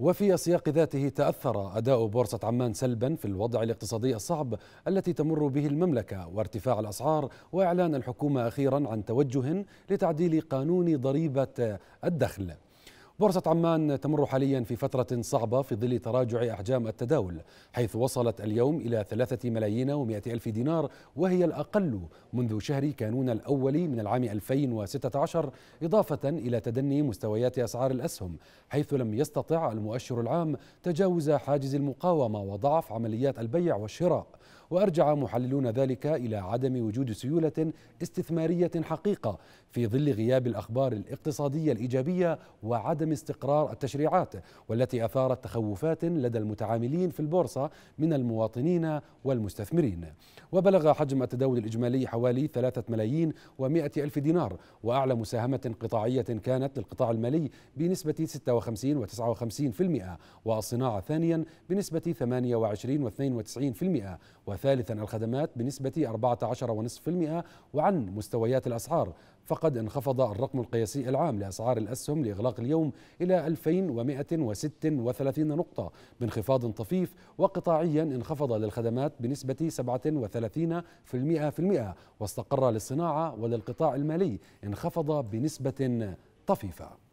وفي سياق ذاته تأثر أداء بورصة عمان سلبا في الوضع الاقتصادي الصعب التي تمر به المملكة وارتفاع الأسعار وإعلان الحكومة أخيرا عن توجه لتعديل قانون ضريبة الدخل بورصة عمان تمر حاليا في فترة صعبة في ظل تراجع أحجام التداول حيث وصلت اليوم إلى ثلاثة ملايين ومائة ألف دينار وهي الأقل منذ شهر كانون الأول من العام 2016 إضافة إلى تدني مستويات أسعار الأسهم حيث لم يستطع المؤشر العام تجاوز حاجز المقاومة وضعف عمليات البيع والشراء وأرجع محللون ذلك إلى عدم وجود سيولة استثمارية حقيقة في ظل غياب الأخبار الاقتصادية الإيجابية وعدم استقرار التشريعات والتي أثارت تخوفات لدى المتعاملين في البورصة من المواطنين والمستثمرين وبلغ حجم التداول الإجمالي حوالي 3 ملايين و ألف دينار وأعلى مساهمة قطاعية كانت للقطاع المالي بنسبة 56 و59% والصناعة ثانيا بنسبة 28 و92% وثالثا الخدمات بنسبة 14.5% وعن مستويات الأسعار فقد انخفض الرقم القياسي العام لأسعار الأسهم لإغلاق اليوم إلى 2136 نقطة بانخفاض طفيف وقطاعيا انخفض للخدمات بنسبة 37% واستقر للصناعة وللقطاع المالي انخفض بنسبة طفيفة